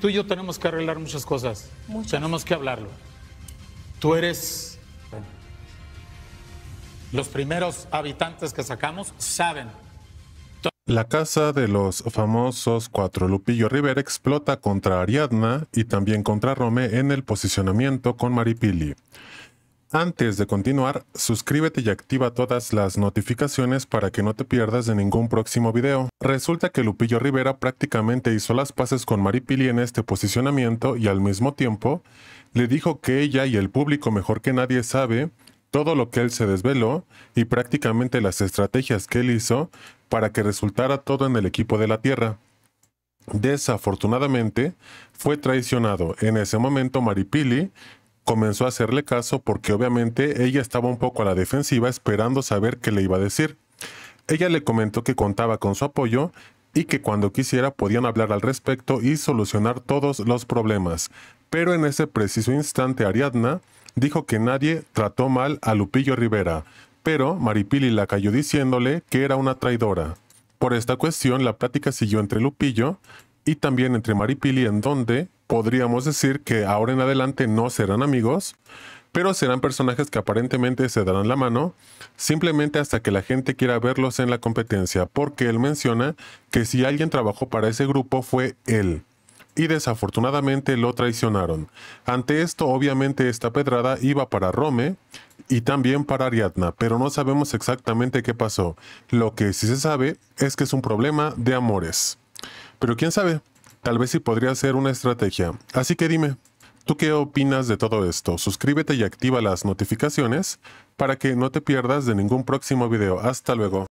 tú y yo tenemos que arreglar muchas cosas. Tenemos que hablarlo. Tú eres... Los primeros habitantes que sacamos saben la casa de los famosos cuatro Lupillo Rivera explota contra Ariadna y también contra Rome en el posicionamiento con Maripili. Antes de continuar, suscríbete y activa todas las notificaciones para que no te pierdas de ningún próximo video. Resulta que Lupillo Rivera prácticamente hizo las paces con Maripili en este posicionamiento y al mismo tiempo le dijo que ella y el público mejor que nadie sabe todo lo que él se desveló y prácticamente las estrategias que él hizo para que resultara todo en el equipo de la Tierra. Desafortunadamente, fue traicionado en ese momento Maripili comenzó a hacerle caso porque obviamente ella estaba un poco a la defensiva esperando saber qué le iba a decir. Ella le comentó que contaba con su apoyo y que cuando quisiera podían hablar al respecto y solucionar todos los problemas. Pero en ese preciso instante Ariadna dijo que nadie trató mal a Lupillo Rivera, pero Maripili la cayó diciéndole que era una traidora. Por esta cuestión la plática siguió entre Lupillo y también entre Maripili en donde podríamos decir que ahora en adelante no serán amigos, pero serán personajes que aparentemente se darán la mano, simplemente hasta que la gente quiera verlos en la competencia, porque él menciona que si alguien trabajó para ese grupo fue él. Y desafortunadamente lo traicionaron. Ante esto, obviamente, esta pedrada iba para Rome y también para Ariadna, pero no sabemos exactamente qué pasó. Lo que sí se sabe es que es un problema de amores. Pero quién sabe, Tal vez sí podría ser una estrategia. Así que dime, ¿tú qué opinas de todo esto? Suscríbete y activa las notificaciones para que no te pierdas de ningún próximo video. Hasta luego.